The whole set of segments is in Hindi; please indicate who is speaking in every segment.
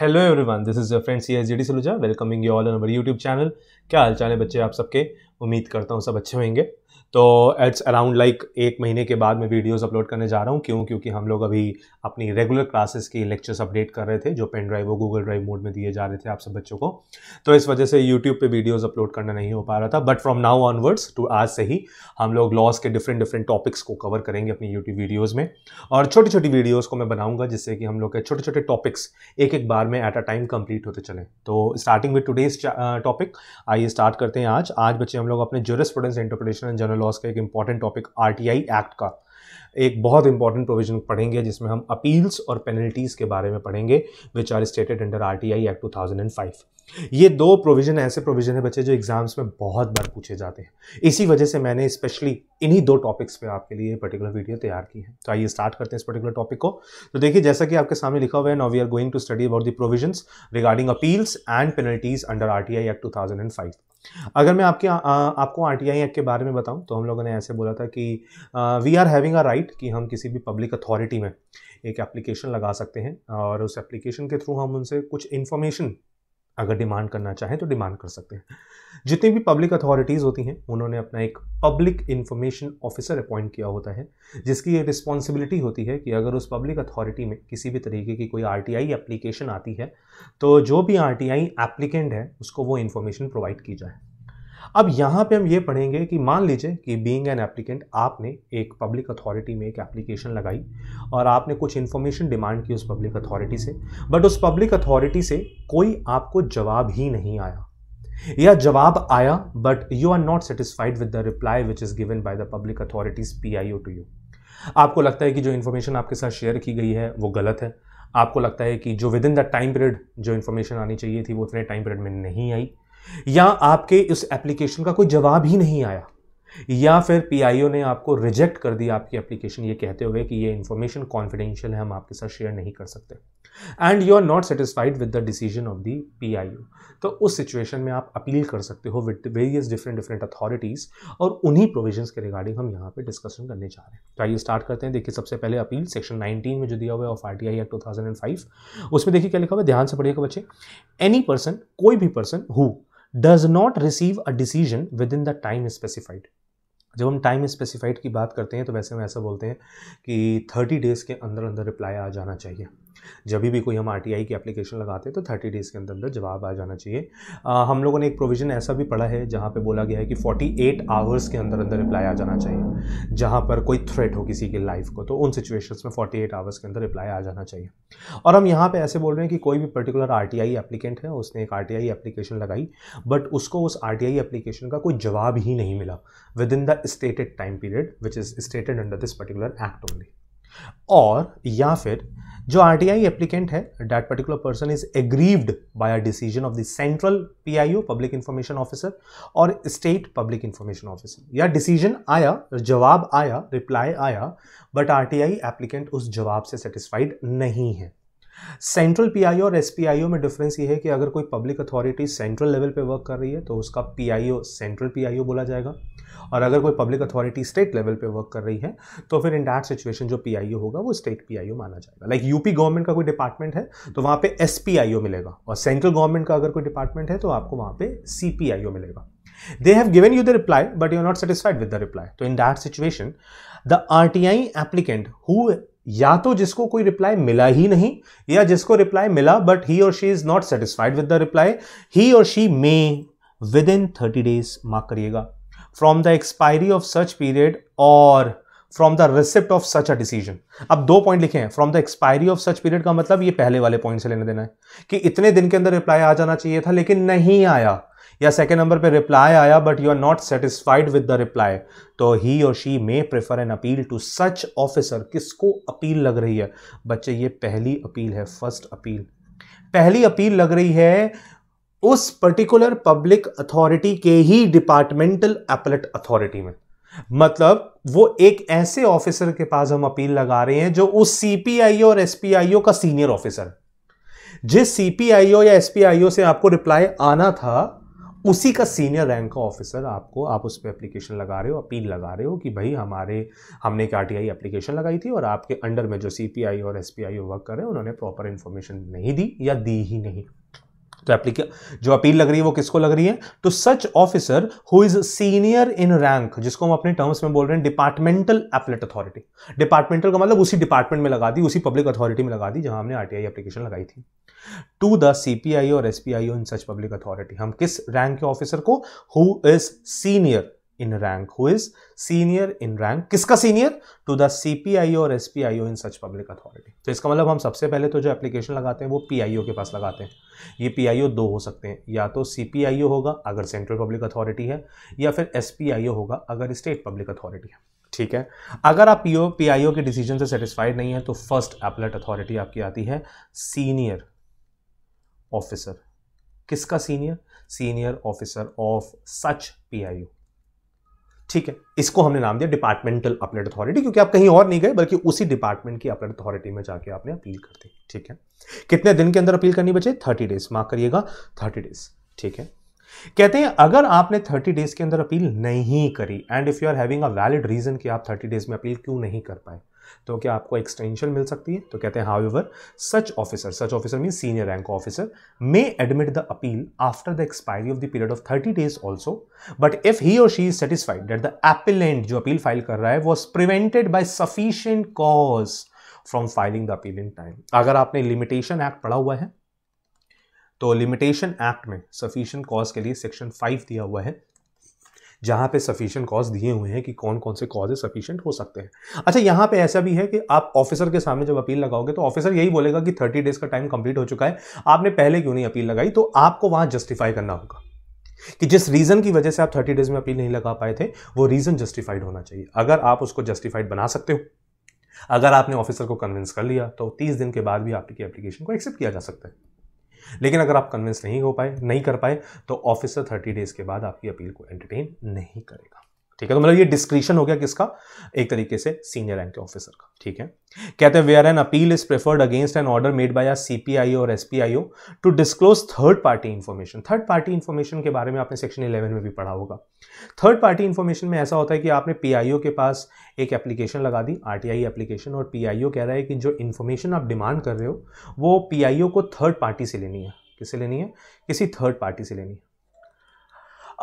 Speaker 1: Hello everyone this is your friend C S G D Saluja welcoming you all on our YouTube channel क्या हाल चाल है बच्चे आप सबके उम्मीद करता हूँ सब अच्छे होंगे तो इट्स अराउंड लाइक एक महीने के बाद मैं वीडियोस अपलोड करने जा रहा हूँ क्यों क्योंकि हम लोग अभी अपनी रेगुलर क्लासेस की लेक्चर्स अपडेट कर रहे थे जो पेन ड्राइव वो गूगल ड्राइव मोड में दिए जा रहे थे आप सब बच्चों को तो इस वजह से यूट्यूब पे वीडियोस अपलोड करना नहीं हो पा रहा था but from now onwards to आज से ही हम लोग लॉस के डिफरेंट डिफरेंट टॉपिक्स को कवर करेंगे अपनी यूट्यूब वीडियोज़ में और छोटी छोटी वीडियोज़ को मैं बनाऊँगा जिससे कि हम लोग के छोटे छोटे टॉपिक्स एक एक बार में एट तो अ टाइम कंप्लीट होते चले तो स्टार्टिंग विद टूडेज टॉपिक आइए स्टार्ट करते हैं आज आज बच्चे हम लोग लोग अपने जोरस्टूडेंट्स इंटरप्रिटेशन एंड जनरल लॉस का एक इंपॉर्टेंट टॉपिक आर एक्ट का एक बहुत इंपॉर्टेंट प्रोविजन पढ़ेंगे जिसमें हम अपील्स और पेनल्टीज़ के बारे में पढ़ेंगे which are stated under R T I act two thousand and five ये दो प्रोविज़न ऐसे प्रोविज़न है बच्चे जो एग्ज़ाम्स में बहुत बार पूछे जाते हैं इसी वजह से मैंने स्पेशली इन्हीं दो टॉपिक्स पे आपके लिए पर्टिकुलर वीडियो तैयार की है तो आइए स्टार्ट करते हैं इस पर्टिकुलर टॉपिक को तो देखिए जैसा कि आपके सामने लिखा हुआ है now we are going to study about the provision regarding appeals and penalties under R T I act two thousand and five अगर मैं आपके आ, आपको आर टी आई एक्ट के बारे में बताऊं तो हम लोगों ने ऐसे बोला था कि we are having awarding a right कि हम किसी भी पब्लिक अथॉरिटी में एक एप्लीकेशन लगा सकते हैं और उस एप्लीकेशन के थ्रू हम उनसे कुछ इन्फॉर्मेशन अगर डिमांड करना चाहें तो डिमांड कर सकते हैं जितनी भी पब्लिक अथॉरिटीज़ होती हैं उन्होंने अपना एक पब्लिक इन्फॉर्मेशन ऑफिसर अपॉइंट किया होता है जिसकी ये रिस्पॉन्सिबिलिटी होती है कि अगर उस पब्लिक अथॉरिटी में किसी भी तरीके की कोई आर एप्लीकेशन आती है तो जो भी आर एप्लीकेंट है उसको वो इन्फॉर्मेशन प्रोवाइड की जाए अब यहाँ पे हम ये पढ़ेंगे कि मान लीजिए कि बीइंग एन एप्लीकेंट आपने एक पब्लिक अथॉरिटी में एक एप्लीकेशन लगाई और आपने कुछ इन्फॉर्मेशन डिमांड की उस पब्लिक अथॉरिटी से बट उस पब्लिक अथॉरिटी से कोई आपको जवाब ही नहीं आया या जवाब आया but you are not satisfied with the reply which is given by the public authorities P I O to you आपको लगता है कि जो इन्फॉर्मेशन आपके साथ शेयर की गई है वो गलत है आपको लगता है कि जो within the time period जो इन्फॉर्मेशन आनी चाहिए थी वो उतने टाइम पीरियड में नहीं आई या आपके इस एप्लीकेशन का कोई जवाब ही नहीं आया या फिर पीआईओ ने आपको रिजेक्ट कर दिया आपकी एप्लीकेशन ये कहते हुए कि ये इंफॉर्मेशन कॉन्फिडेंशियल है हम आपके साथ शेयर नहीं कर सकते and you are not satisfied with the decision of the PIO तो उस सिचुएशन में आप अपील कर सकते हो with various different different authorities और उन्हीं प्रोविजन के रिगार्डिंग हम यहाँ पे डिस्कशन करने जा रहे हैं तो आइए स्टार्ट करते हैं देखिए सबसे पहले अपील सेक्शन 19 में जो दिया हुआ है of R T I act two उसमें देखिए क्या लिखा हुआ है ध्यान से पढ़िएगा बच्चे एनी पर्सन कोई भी person who does not receive a decision within the time specified जब हम टाइम स्पेसिफाइड की बात करते हैं तो वैसे हम ऐसा बोलते हैं कि थर्टी डेज़ के अंदर अंदर रिप्लाई आ जाना चाहिए जब भी कोई हम आर टी आई की एप्लीकेशन लगाते हैं तो थर्टी डेज़ के अंदर अंदर जवाब आ जाना चाहिए आ, हम लोगों ने एक प्रोविज़न ऐसा भी पढ़ा है जहाँ पे बोला गया है कि फोर्टी एट आवर्स के अंदर अंदर रिप्लाई आ जाना चाहिए जहाँ पर कोई थ्रेट हो किसी की लाइफ को तो उन सिचुएशन में फोर्टी एट आवर्स के अंदर रिप्लाई आ जाना चाहिए और हम यहाँ पर ऐसे बोल रहे हैं कि कोई भी particular R T I applicant है उसने एक आर टी आई एप्लीकेशन लगाई बट उसको उस आर टी आई एप्लीकेशन का कोई जवाब ही नहीं मिला within the stated time period which is stated under this particular act only और या फिर जो आर टी आई एप्लीकेंट है that particular person is aggrieved by a decision of the central P I O public information officer or state public information officer या डिसीजन आया जवाब आया रिप्लाई आया but R T I applicant उस जवाब से सेटिस्फाइड नहीं है सेंट्रल पीआईओ और एसपीआईओ में डिफरेंस ये है कि अगर कोई पब्लिक अथॉरिटी सेंट्रल लेवल पे वर्क कर रही है तो उसका पीआईओ सेंट्रल पीआईओ बोला जाएगा और अगर कोई पब्लिक अथॉरिटी स्टेट लेवल पे वर्क कर रही है तो फिर इन डैट सिचुएशन जो पीआईओ होगा वो स्टेट पीआईओ माना जाएगा लाइक यूपी गवर्नमेंट का कोई डिपार्टमेंट है तो वहाँ पे एस मिलेगा और सेंट्रल गवर्नमेंट का अगर कोई डिपार्टमेंट है तो आपको वहाँ पे सी मिलेगा given you the reply but you are not are with the reply तो in that situation the R T I applicant who या तो जिसको कोई रिप्लाई मिला ही नहीं या जिसको रिप्लाई मिला but he or she is not satisfied with the reply he or she may within thirty days mark करिएगा from the expiry of such period or from the receipt of such a decision अब दो पॉइंट लिखे हैं from the expiry of such period का मतलब ये पहले वाले पॉइंट से लेने देना है कि इतने दिन के अंदर रिप्लाई आ जाना चाहिए था लेकिन नहीं आया या सेकेंड नंबर पे रिप्लाई आया but you are not satisfied with the reply तो he or she may prefer an appeal to such officer किसको अपील लग रही है बच्चे ये पहली अपील है फर्स्ट अपील पहली अपील लग रही है उस पर्टिकुलर पब्लिक अथॉरिटी के ही डिपार्टमेंटल एपलेट अथॉरिटी में मतलब वो एक ऐसे ऑफिसर के पास हम अपील लगा रहे हैं जो उस सीपीआईओ और एसपीआईओ का सीनियर ऑफिसर जिस सीपीआईओ या एसपीआईओ से आपको रिप्लाई आना था उसी का सीनियर रैंक का ऑफिसर आपको आप उस पर एप्लीकेशन लगा रहे हो अपील लगा रहे हो कि भाई हमारे हमने एक आर एप्लीकेशन लगाई थी और आपके अंडर में जो सी और एस वर्क कर रहे हैं उन्होंने प्रॉपर इन्फॉर्मेशन नहीं दी या दी ही नहीं तो जो अपील लग रही है वो किसको लग रही है to such officer who is senior in rank जिसको हम अपने टर्म्स में बोल रहे हैं डिपार्टमेंटल एपलेट अथॉरिटी डिपार्टमेंटल का मतलब उसी डिपार्टमेंट में लगा दी उसी पब्लिक अथॉरिटी में लगा दी जहां हमने आरटीआई एप्लीकेशन लगाई थी to the CPI or SPI in such public authority हम किस रैंक के ऑफिसर को who is senior in rank who is senior in rank किसका senior to senior to the CPIO or SPIO in such public authority तो इसका मतलब हम सबसे पहले तो जो एप्लीकेशन लगाते हैं वो पी PIO के पास लगाते हैं ये पी PIO दो हो सकते हैं या तो सी पी CPIO होगा अगर सेंट्रल पब्लिक अथॉरिटी है या फिर एस पी SPIO होगा अगर स्टेट पब्लिक अथॉरिटी है ठीक है अगर आप पीओ पीआईओ के डिसीजन से सेटिस्फाइड नहीं है तो फर्स्ट एपलेट अथॉरिटी आपकी आती है सीनियर ऑफिसर किसका senior senior officer of such P PIO ठीक है इसको हमने नाम दिया डिपार्टमेंटल अपलेट अथॉरिटी क्योंकि आप कहीं और नहीं गए बल्कि उसी डिपार्टमेंट की अपलेट अथॉरिटी में जाके आपने अपील कर दी ठीक है कितने दिन के अंदर अपील करनी बचे थर्टी डेज माफ करिएगा थर्टी डेज ठीक है कहते हैं अगर आपने थर्टी डेज के अंदर अपील नहीं करी and if you are having a valid reason कि आप थर्टी डेज में अपील क्यों नहीं कर पाए तो क्या आपको एक्सटेंशन मिल सकती है तो कहते हैं however such officer such officer mean senior rank officer may admit the appeal after the expiry of the period of thirty days also but if he or she is satisfied that the appellant जो अपील फाइल कर रहा है was prevented by sufficient cause from filing the appeal in time अगर आपने लिमिटेशन एक्ट पढ़ा हुआ है तो लिमिटेशन एक्ट में सफिशियंट कॉज के लिए सेक्शन फाइव दिया हुआ है जहाँ पे सफिशियंट कॉज दिए हुए हैं कि कौन कौन से कॉजे सफिशियंट हो सकते हैं अच्छा यहाँ पे ऐसा भी है कि आप ऑफिसर के सामने जब अपील लगाओगे तो ऑफिसर यही बोलेगा कि थर्टी डेज का टाइम कंप्लीट हो चुका है आपने पहले क्यों नहीं अपील लगाई तो आपको वहाँ जस्टिफाई करना होगा कि जिस रीज़न की वजह से आप थर्टी डेज में अपील नहीं लगा पाए थे वो रीज़न जस्टिफाइड होना चाहिए अगर आप उसको जस्टिफाइड बना सकते हो अगर आपने ऑफिसर को कन्विंस कर लिया तो तीस दिन के बाद भी आपकी एप्लीकेशन को एक्सेप्ट किया जा सकता है लेकिन अगर आप कन्विंस नहीं हो पाए नहीं कर पाए तो ऑफिसर थर्टी डेज़ के बाद आपकी अपील को एंटरटेन नहीं करेगा ठीक है तो मतलब ये डिस्क्रिप्शन हो गया किसका एक तरीके से सीनियर रैंक के ऑफिसर का ठीक है कहते हैं where an appeal is preferred against an order made by CPIO और SPIO to disclose third party information third party information के बारे में आपने सेक्शन इलेवन में भी पढ़ा होगा थर्ड पार्टी इन्फॉर्मेशन में ऐसा होता है कि आपने पीआईओ के पास एक एप्लीकेशन लगा दी आरटीआई एप्लीकेशन और पीआईओ कह रहा है कि जो इन्फॉर्मेशन आप डिमांड कर रहे हो वो पीआईओ को थर्ड पार्टी से लेनी है किससे लेनी है किसी थर्ड पार्टी से लेनी है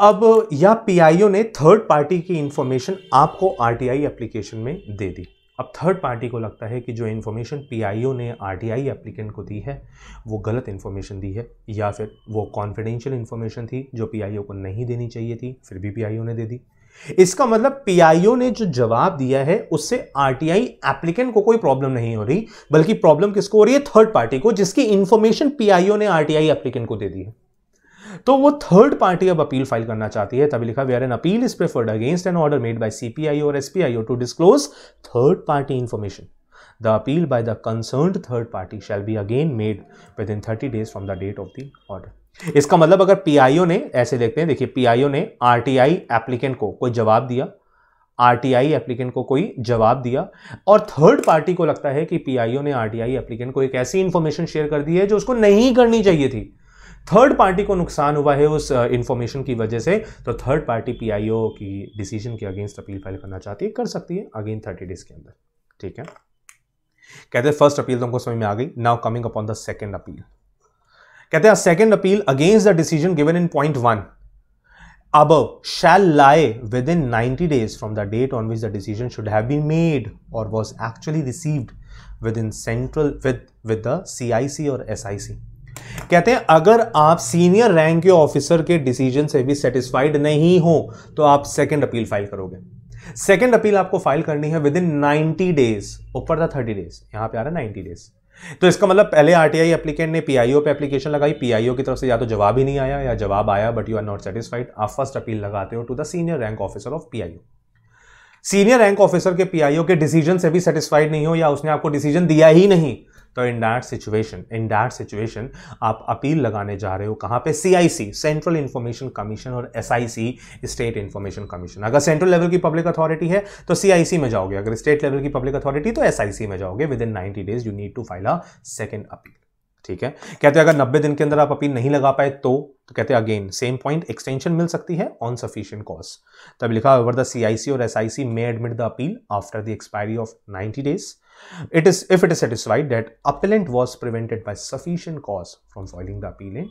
Speaker 1: अब या पीआईओ ने थर्ड पार्टी की इंफॉर्मेशन आपको आरटीआई एप्लीकेशन में दे दी अब थर्ड पार्टी को लगता है कि जो इन्फॉर्मेशन पीआईओ ने आरटीआई एप्लीकेंट को दी है वो गलत इन्फॉर्मेशन दी है या फिर वो कॉन्फिडेंशियल इन्फॉर्मेशन थी जो पीआईओ को नहीं देनी चाहिए थी फिर भी पीआईओ ने दे दी इसका मतलब पीआईओ ने जो जवाब दिया है उससे आरटीआई एप्लीकेंट को कोई प्रॉब्लम नहीं हो रही बल्कि प्रॉब्लम किसको हो रही है थर्ड पार्टी को जिसकी इंफॉर्मेशन पीआईओ ने आरटीआई एप्लीकेंट को दे दी है तो वो थर्ड पार्टी अब अपील फाइल करना चाहती है तभी लिखा are an appeal is preferred against an order made by CPI or SPIO to disclose third party information the appeal by the concern third party shall be again made within thirty days from the date of the order इसका मतलब अगर पीआईओ ने ऐसे देखते हैं देखिए पीआईओ ने आरटीआई एप्लीकेंट को कोई जवाब दिया आरटीआई एप्लीकेंट को कोई जवाब दिया और थर्ड पार्टी को लगता है कि पीआईओ ने आरटीआई एप्लीकेंट को एक ऐसी इंफॉर्मेशन शेयर कर दी है जो उसको नहीं करनी चाहिए थी थर्ड पार्टी को नुकसान हुआ है उस इन्फॉर्मेशन की वजह से तो थर्ड पार्टी पीआईओ की डिसीजन के अगेंस्ट अपील फाइल करना चाहती है कर सकती है अगेन थर्टी डेज के अंदर ठीक है कहते हैं फर्स्ट अपील तुमको समझ में आ गई now coming upon the second appeal कहते हैं second appeal against the decision given in point one अब shall within ninety days from the date on which the decision should have been made or was actually received within central with with the C I C और एस आई सी कहते हैं अगर आप सीनियर रैंक के ऑफिसर के डिसीजन से भी सेटिस्फाइड नहीं हो तो आप सेकेंड अपील फाइल करोगे सेकेंड अपील आपको फाइल करनी है विद इन नाइनटी डेज ऊपर था थर्टी डेज यहां पे आ रहा है नाइनटी डेज तो इसका मतलब पहले आरटीआई एप्लीकेंट ने पीआईओ पे एप्लीकेशन लगाई पीआईओ की तरफ से या तो जवाब ही नहीं आया या जवाब आया but you are not satisfied आप फर्स्ट अपील लगाते हो to the senior rank officer of PIO senior rank officer के पीआईओ के डिसीजन से भी सेटिस्फाइड नहीं हो या उसने आपको डिसीजन दिया ही नहीं तो in that situation in that situation आप अपील लगाने जा रहे हो कहाँ पे C central information commission or S state information commission अगर सेंट्रल लेवल की पब्लिक अथॉरिटी है तो सी में जाओगे अगर स्टेट लेवल की पब्लिक अथॉरिटी तो एस में जाओगे within ninety days you need to file a second appeal ठीक है कहते हैं अगर 90 दिन के अंदर आप अपील नहीं लगा पाए तो तो कहते हैं अगेन सेम पॉइंट एक्सटेंशन मिल सकती है ऑन सफिशियंट कॉज तब लिखा ओवर द सीआईसी और S I C may admit the appeal after the expiry of 90 days It is if it is satisfied that appellant was prevented by sufficient cause from filing the appeal in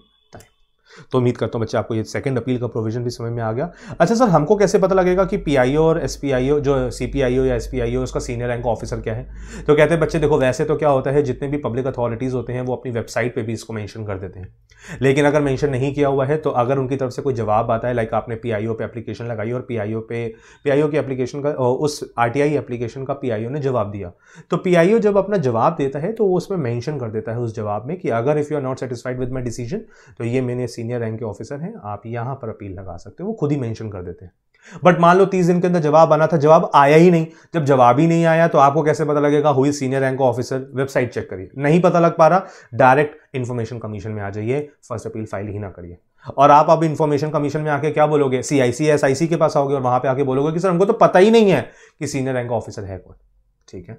Speaker 1: तो उम्मीद करता हूँ बच्चे आपको ये सेकंड अपील का प्रोविजन भी समय में आ गया अच्छा सर हमको कैसे पता लगेगा कि पी और एस जो सी या एस उसका सीनियर रैंक ऑफिसर क्या है तो कहते हैं बच्चे देखो वैसे तो क्या होता है जितने भी पब्लिक अथॉरिटीज़ होते हैं वो अपनी वेबसाइट पर भी इसको मैंशन कर देते हैं लेकिन अगर मैंशन नहीं किया हुआ है तो अगर उनकी तरफ से कोई जवाब आता है लाइक आपने पी पे एप्लीकेशन लगाई और पी पे पी की एप्लीकेशन का उस आर एप्लीकेशन का पी ने जवाब दिया तो पी जब अपना जवाब देता है तो वो उसमें मैंशन कर देता है उस जवाब में कि अगर if you are not satisfied with my decision तो ये मैंने सीनियर रैंक के ऑफिसर हैं आप यहां पर अपील लगा सकते हो वो खुद ही मेंशन कर देते हैं बट मान लो तीस दिन के अंदर जवाब आना था जवाब आया ही नहीं जब जवाब ही नहीं आया तो आपको कैसे पता लगेगा हुई senior rank officer website check करिए नहीं पता लग पा रहा डायरेक्ट इंफॉर्मेशन कमीशन में आ जाइए फर्स्ट अपील फाइल ही ना करिए और आप अब इंफॉर्मेशन कमीशन में आके क्या बोलोगे सीआईसी आई एस आई सी के पास आओगे और वहां पे आके बोलोगे कि सर हमको तो पता ही नहीं है कि सीनियर रैंक ऑफिसर है कौन ठीक है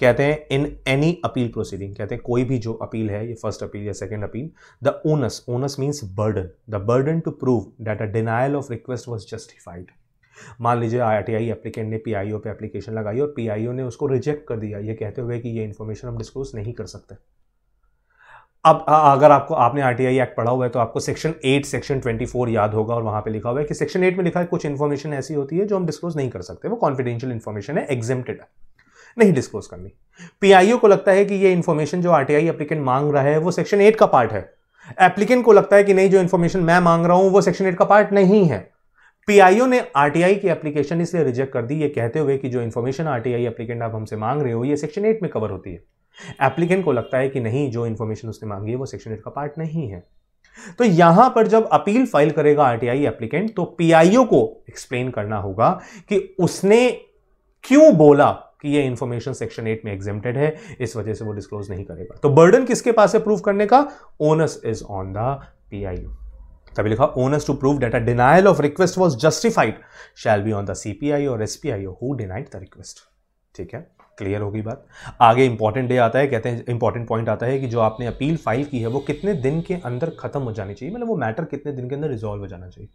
Speaker 1: कहते हैं इन एनी अपील प्रोसीडिंग कहते हैं कोई भी जो अपील है ये फर्स्ट अपील या second appeal the onus onus means burden the burden to prove that a denial of request was justified मान लीजिए आई एप्लीकेंट ने पी पे एप्लीकेशन लगाई और पी ने उसको रिजेक्ट कर दिया ये कहते हुए कि ये इन्फॉर्मेशन हम डिस्क्लोज नहीं कर सकते अब अगर आपको आपने आर एक्ट पढ़ा हुआ है तो आपको सेक्शन एट सेक्शन फोर याद होगा और वहाँ पे लिखा हुआ है कि सेक्शन एट में लिखा है कुछ इन्फॉर्मेशन ऐसी होती है जो हम डिस्क्लोज नहीं कर सकते वो कॉन्फिडेंशियल इन्फॉर्मेशन है एग्जेम्प्टेड है नहीं डिस्क्लोज करनी पीआईओ को लगता है कि ये इन्फॉर्मेशन जो आरटीआई एप्लीकेंट मांग रहा है वो सेक्शन एट का पार्ट है एप्लीकेंट को लगता है कि नहीं जो इन्फॉर्मेशन मैं मांग रहा हूं वो सेक्शन एट का पार्ट नहीं है पीआईओ ने आरटीआई की एप्लीकेशन इसलिए रिजेक्ट कर दी ये कहते हुए कि जो इन्फॉर्मेशन आरटीआई एप्लीकेंट आप हमसे मांग रहे हो ये सेक्शन एट में कवर होती है एप्लीकेंट को लगता है कि नहीं जो इन्फॉर्मेशन उसने मांगी है वो सेक्शन एट का पार्ट नहीं है तो यहां पर जब अपील फाइल करेगा आरटीआई एप्लीकेंट तो पीआईओ को एक्सप्लेन करना होगा कि उसने क्यों बोला कि ये इन्फॉर्मेशन सेक्शन एट में एग्जेप्टेड है इस वजह से वो डिस्क्लोज नहीं करेगा तो बर्डन किसके पास है प्रूव करने का onus is on the P I U तभी लिखा onus to prove that a denial of request was justified shall be on the C P I और S P I who denied the request ठीक है क्लियर होगी बात आगे इंपॉर्टेंट डे आता है कहते हैं इंपॉर्टेंट पॉइंट आता है कि जो आपने अपील फाइल की है वो कितने दिन के अंदर खत्म हो जानी चाहिए मतलब वो मैटर कितने दिन के अंदर रिजॉल्व हो जाना चाहिए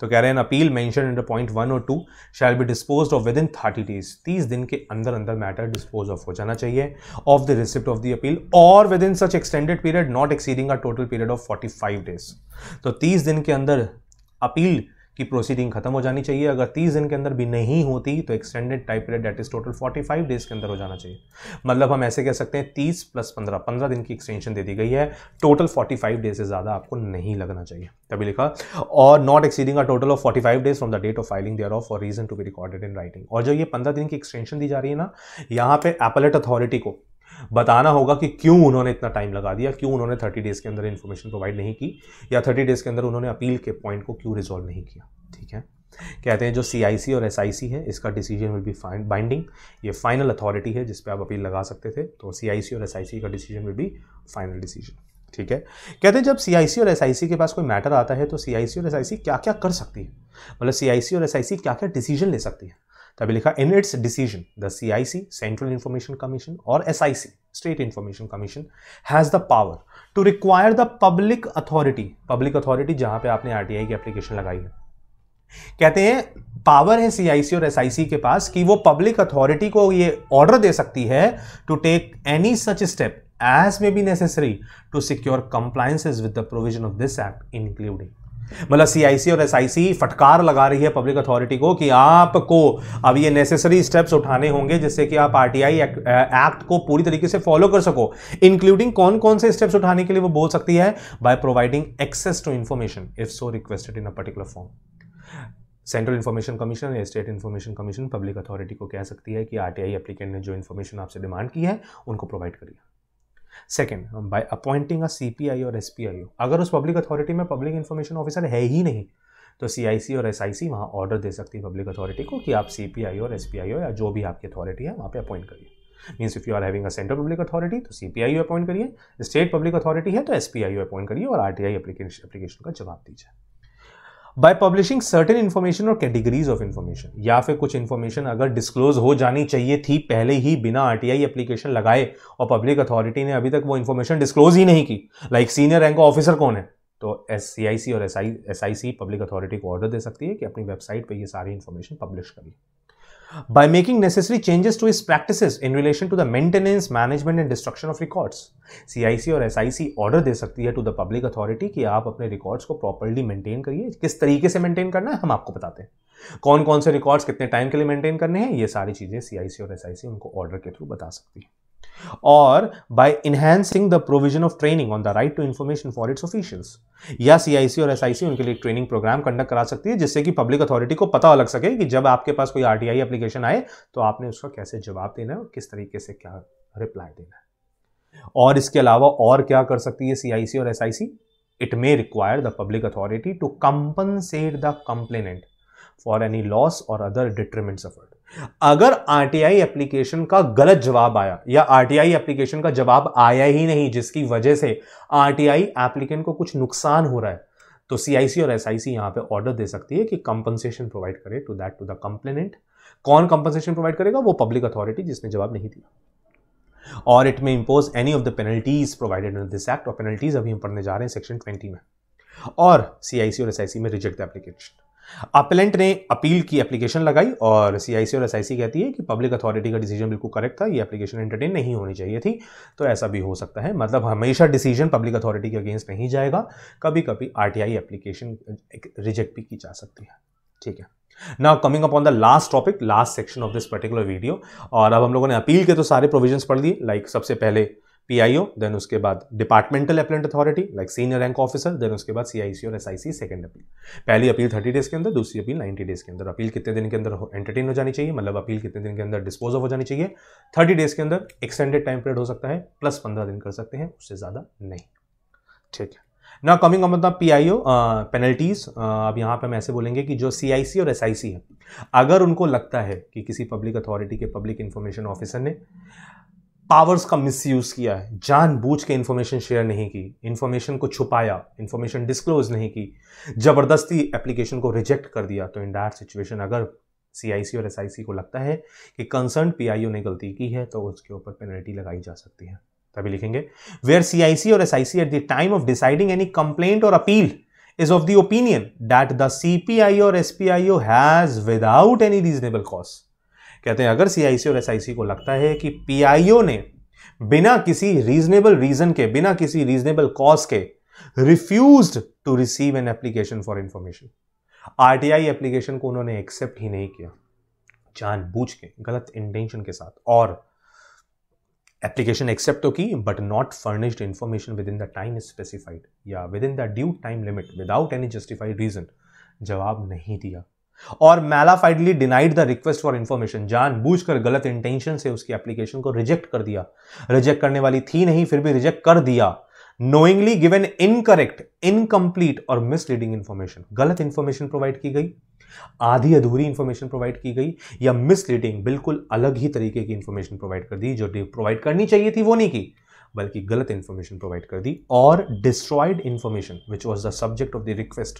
Speaker 1: तो कह रहे हैं appeal mention under point one और two shall be dispose of within thirty days तीस दिन के अंदर अंदर मैटर डिस्पोज ऑफ हो जाना चाहिए of the receipt of the appeal और within such extended period not exceeding a total period of forty five days तो तीस दिन के अंदर अपील की प्रोसीडिंग खत्म हो जानी चाहिए अगर तीस दिन के अंदर भी नहीं होती तो extended time period that is total forty five days के अंदर हो जाना चाहिए मतलब हम ऐसे कह सकते हैं तीस प्लस पंद्रह पंद्रह दिन की एक्सटेंशन दे दी गई है टोटल फोर्टी फाइव डेज से ज़्यादा आपको नहीं लगना चाहिए तभी लिखा और not exceeding a total of forty five days from the date of filing thereof for reason to be recorded in writing और जो ये पंद्रह दिन की एक्सटेंशन दी जा रही है ना यहाँ पे एपलेट अथॉरिटी को बताना होगा कि क्यों उन्होंने इतना टाइम लगा दिया क्यों उन्होंने थर्टी डेज़ के अंदर इन्फॉर्मेशन प्रोवाइड नहीं की या थर्टी डेज़ के अंदर उन्होंने अपील के पॉइंट को क्यों रिजॉल्व नहीं किया ठीक है कहते हैं जो सी और एस है इसका डिसीजन विल बी बाइंडिंग ये फाइनल अथॉरिटी है जिसपे आप अपील लगा सकते थे तो सी और एस का decision will be final decision ठीक है कहते हैं जब सी और एस के पास कोई मैटर आता है तो सी और एस क्या क्या कर सकती है मतलब सी और एस क्या क्या डिसीजन ले सकती है तभी लिखा in its decision the CIC central information commission और SIC state information commission has the power to require the public authority public authority जहां पे आपने आरटीआई की एप्लीकेशन लगाई है कहते हैं पावर है सीआईसी और एसआईसी के पास कि वो पब्लिक अथॉरिटी को ये ऑर्डर दे सकती है to take any such step as may be necessary to secure compliances with the provision of this act including मतलब सीआईसी और एसआईसी फटकार लगा रही है पब्लिक अथॉरिटी को कि आपको अब ये नेसेसरी स्टेप्स उठाने होंगे जिससे कि आप आरटीआई एक्ट uh, को पूरी तरीके से फॉलो कर सको इंक्लूडिंग कौन कौन से स्टेप्स उठाने के लिए वो बोल सकती है by providing access to information if so requested in a particular form central information commission या state information commission public authority को कह सकती है कि आरटीआई एप्लीकेंट ने जो इन्फॉर्मेशन आपसे डिमांड की है उनको प्रोवाइड करिए second by appointing a C P I और एस पी आई ओ अगर उस पब्लिक अथॉरिटी में पब्लिक इन्फॉर्मेशन ऑफिसर है ही नहीं तो सी आई सी और एस आई सी वहाँ ऑर्डर दे सकती है पब्लिक अथॉरिटी को कि आप सी पी आई और एस पी आई ओ या जो भी आपकी अथॉरिटी है वहाँ पे अपॉइंट करिए means if you are having a central public authority तो C P I O appoint करिए स्टेट पब्लिक अथॉरिटी है तो S P I O appoint करिए और आर टी आई एप्लीकेशन का जवाब दीजिए बाय पब्लिशिंग सर्टेन इन्फॉर्मेशन और कैटेगरीज ऑफ इन्फॉर्मेशन या फिर कुछ इन्फॉर्मेशन अगर डिस्क्लोज हो जानी चाहिए थी पहले ही बिना आरटीआई एप्लीकेशन लगाए और पब्लिक अथॉरिटी ने अभी तक वो इन्फॉर्मेशन डिस्क्लोज ही नहीं की लाइक सीनियर रैंक का ऑफिसर कौन है तो एस और एस आई पब्लिक अथॉरिटी को ऑर्डर दे सकती है कि अपनी वेबसाइट पर ये सारी इन्फॉर्मेशन पब्लिश करिए by making necessary changes to its practices in relation to the maintenance, management and destruction of records. CIC और SIC ऑर्डर दे सकती है टू द पब्लिक अथॉरिटी कि आप अपने रिकॉर्ड्स को प्रॉपरली मेंटेन करिए किस तरीके से मेंटेन करना है हम आपको बताते हैं कौन कौन से रिकॉर्ड्स कितने टाइम के लिए मेंटेन करने हैं ये सारी चीज़ें सी और एस उनको ऑर्डर के थ्रू बता सकती है और by enhancing the provision of training on the right to information for its officials या सीआईसी और एसआईसी उनके लिए ट्रेनिंग प्रोग्राम कंडक्ट करा सकती है जिससे कि पब्लिक अथॉरिटी को पता लग सके कि जब आपके पास कोई आर एप्लीकेशन आए तो आपने उसका कैसे जवाब देना है और किस तरीके से क्या रिप्लाई देना है और इसके अलावा और क्या कर सकती है सीआईसी और S it may require the public authority to compensate the complainant for any loss और अदर डिट्रीमेंट सफर्ड अगर आरटीआई एप्लीकेशन का गलत जवाब आया या आरटीआई एप्लीकेशन का जवाब आया ही नहीं जिसकी वजह से आरटीआई एप्लीकेंट को कुछ नुकसान हो रहा है तो सीआईसी और एसआईसी यहां पे ऑर्डर दे सकती है कि कंपनसेशन प्रोवाइड करे to that to the complainant कौन कंपनसेशन प्रोवाइड करेगा वो पब्लिक अथॉरिटी जिसने जवाब नहीं दिया और it may impose any of the penalties provided in this act और पेनल्टीज अभी हम पढ़ने जा रहे हैं सेक्शन ट्वेंटी में और सीआईसी और एसआईसी में रिजेक्ट एप्लीकेशन अपेलेंट ने अपील की एप्लीकेशन लगाई और सीआईसी और एसआईसी कहती है कि पब्लिक अथॉरिटी का डिसीजन बिल्कुल करेक्ट था ये एप्लीकेशन एंटरटेन नहीं होनी चाहिए थी तो ऐसा भी हो सकता है मतलब हमेशा डिसीजन पब्लिक अथॉरिटी के अगेंस्ट नहीं जाएगा कभी कभी आरटीआई एप्लीकेशन रिजेक्ट भी की जा सकती है ठीक है now coming up on the last topic last section of this particular video और अब हम लोगों ने अपील के तो सारे प्रोविजन पढ़ लिए लाइक like सबसे पहले पीआईओ देन उसके बाद departmental appellate authority like senior rank officer then उसके बाद सीआईसी और एसआईसी सेकंड अपील पहली अपील थर्टी डेज के अंदर दूसरी अपील नाइन्टी डेज के अंदर अपील कितने दिन के अंदर एंटरटेन हो जानी चाहिए मतलब अपील कितने दिन के अंदर डिस्पोज ऑफ हो जानी चाहिए थर्टी डेज के अंदर एक्सटेंडेड टाइम पीरियड हो सकता है प्लस पंद्रह दिन कर सकते हैं उससे ज़्यादा नहीं ठीक है ना coming of the P I O penalties अब यहाँ पे हम ऐसे बोलेंगे कि जो सी आई सी और एस आई सी है अगर उनको लगता है कि किसी पब्लिक अथॉरिटी के पब्लिक इन्फॉर्मेशन ऑफिसर ने पावर्स का मिस किया है जानबूझ के इन्फॉर्मेशन शेयर नहीं की इन्फॉर्मेशन को छुपाया इन्फॉर्मेशन डिस्क्लोज नहीं की जबरदस्ती एप्लीकेशन को रिजेक्ट कर दिया तो इन डायर सिचुएशन अगर सीआईसी और एसआईसी को लगता है कि कंसर्न पीआईओ ने गलती की है तो उसके ऊपर पेनल्टी लगाई जा सकती है तभी लिखेंगे वेयर सीआईसी और SIC at the time of deciding any complaint और appeal the C P I और S P I O has without any reasonable cost कहते हैं अगर सीआईसी और एसआईसी को लगता है कि पीआईओ ने बिना किसी रीजनेबल रीजन के बिना किसी रीजनेबल कॉज के refuse to receive an application for information RTI application को उन्होंने एक्सेप्ट ही नहीं किया जानबूझ के गलत इंटेंशन के साथ और एप्लीकेशन एक्सेप्ट तो की but not furnished information within the time specified या within the due time limit without any justified reason जवाब नहीं दिया और malafidely denied the request for information जान बूझ कर गलत इंटेंशन से उसकी एप्लीकेशन को रिजेक्ट कर दिया रिजेक्ट करने वाली थी नहीं फिर भी रिजेक्ट कर दिया नोइंगली गिवेन इनकरेक्ट इनकम्प्लीट और मिसलीडिंग इंफॉर्मेशन गलत इंफॉर्मेशन प्रोवाइड की गई आधी अधूरी इंफॉर्मेशन प्रोवाइड की गई या मिसलीडिंग बिल्कुल अलग ही तरीके की इंफॉर्मेशन प्रोवाइड कर दी जो प्रोवाइड करनी चाहिए थी वो नहीं की बल्कि गलत इन्फॉर्मेशन प्रोवाइड कर दी और destroyed information which was the subject of the request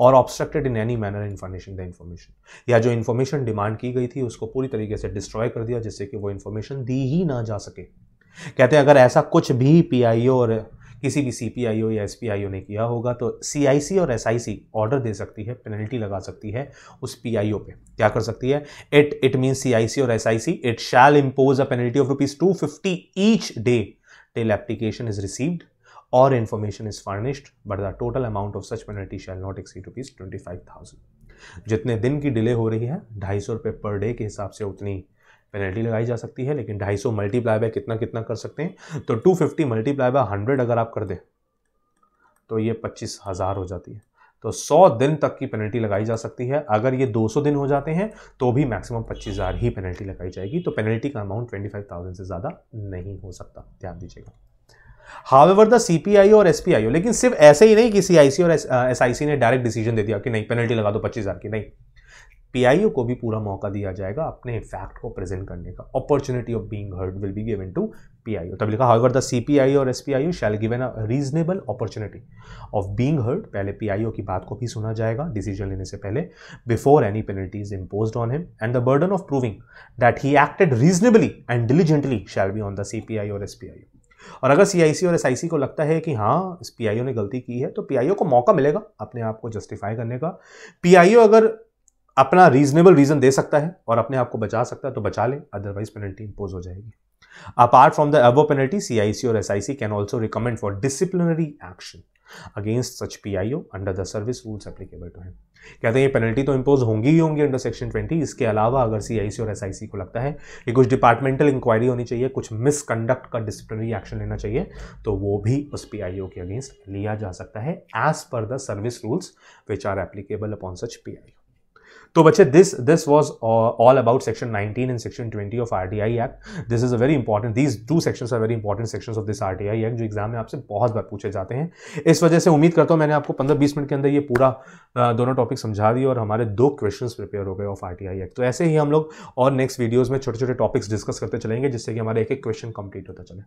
Speaker 1: और obstructed in any manner in furnishing the information या जो इन्फॉर्मेशन डिमांड की गई थी उसको पूरी तरीके से डिस्ट्रॉय कर दिया जिससे कि वो इन्फॉर्मेशन दी ही ना जा सके कहते हैं अगर ऐसा कुछ भी पी और किसी भी सी या एस ने किया होगा तो सी और एस ऑर्डर दे सकती है पेनल्टी लगा सकती है उस पी पे क्या कर सकती है इट इट मीन सी और S it shall impose a penalty of rupees two fifty each day till application is received or information is furnished but the total amount of such penalty shall not exceed rupees 25000 jitne din ki delay ho rahi hai 250 rupees per day ke hisab se utni penalty लगाई जा सकती है लेकिन 250 सौ मल्टीप्लाई बाय कितना कितना कर सकते हैं तो 250 फिफ्टी मल्टीप्लाई बाय हंड्रेड अगर आप कर दें तो ये पच्चीस हज़ार हो जाती है तो 100 दिन तक की पेनल्टी लगाई जा सकती है अगर ये 200 दिन हो जाते हैं तो भी मैक्सिमम 25000 ही पेनल्टी लगाई जाएगी तो पेनल्टी का अमाउंट 25000 से ज़्यादा नहीं हो सकता ध्यान दीजिएगा हावेवर द सीपीआई और एसपीआईओ लेकिन सिर्फ ऐसे ही नहीं कि सीआईसी और एसआईसी ने डायरेक्ट डिसीजन दे दिया कि नहीं पेनल्टी लगा दो पच्चीस हज़ार की नहीं पीआईओ को भी पूरा मौका दिया जाएगा अपने फैक्ट को प्रेजेंट करने का opportunity of being heard will be given to CPIO तब लिखा हाउ द सीपीआईओ और SPIO shall given a reasonable opportunity of being heard पहले पी आई ओ की बात को भी सुना जाएगा डिसीजन लेने से पहले before any penalties impose on him and the burden of proving that he acted reasonably and diligently shall be on the C P I और एस पी आई ओ और अगर सी आई सी और एस आई सी को लगता है कि हाँ इस ओ ने गलती की है तो पी पीआईओ को मौका मिलेगा अपने आप को जस्टिफाई करने का पी आई ओ अगर अपना रीजनेबल रीजन दे सकता है और अपने आप को बचा सकता है तो बचा ले अदरवाइज पेनल्टी इंपोज हो जाएगी पेनल्टी सी आई सी और S I C can also recommend for disciplinary action against such P O under the service rules applicable to हैं कहते हैं ये पेनल्टी तो इंपोज होंगी ही होंगी अंडर सेक्शन ट्वेंटी इसके अलावा अगर सी सी और एस सी को लगता है कि कुछ डिपार्टमेंटल इंक्वायरी होनी चाहिए कुछ मिसकंडक्ट का डिसिप्लिनरी एक्शन लेना चाहिए तो वो भी उस पी ओ के अगेंस्ट लिया जा सकता है as per the service rules which are applicable upon such P O तो बच्चे this this was all about section 19 and section 20 of RTI act this is a very important these two sections are very important sections of this RTI act जो एग्जाम में आपसे बहुत बार पूछे जाते हैं इस वजह से उम्मीद करता हूं मैंने आपको 15-20 मिनट के अंदर ये पूरा uh, दोनों टॉपिक समझा दिए और हमारे दो क्वेश्चन प्रिपेयर हो गए ऑफ आर एक्ट तो ऐसे ही हम लोग और नेक्स्ट वीडियोज में छोटे छोटे टॉपिक्स डिस्कस करते चलेंगे जिससे कि हमारे एक एक क्वेश्चन कंप्लीट होता चले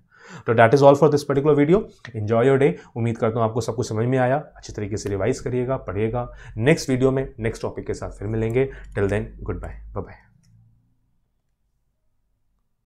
Speaker 1: तो that is all for this particular video enjoy your day उम्मीद करता हूँ आपको सब कुछ समझ में आया अच्छी तरीके से रिवाइज करिएगा पढ़िएगा नेक्स्ट वीडियो में नेक्स्ट टॉपिक के साथ फिर मिलेंगे till then good bye bye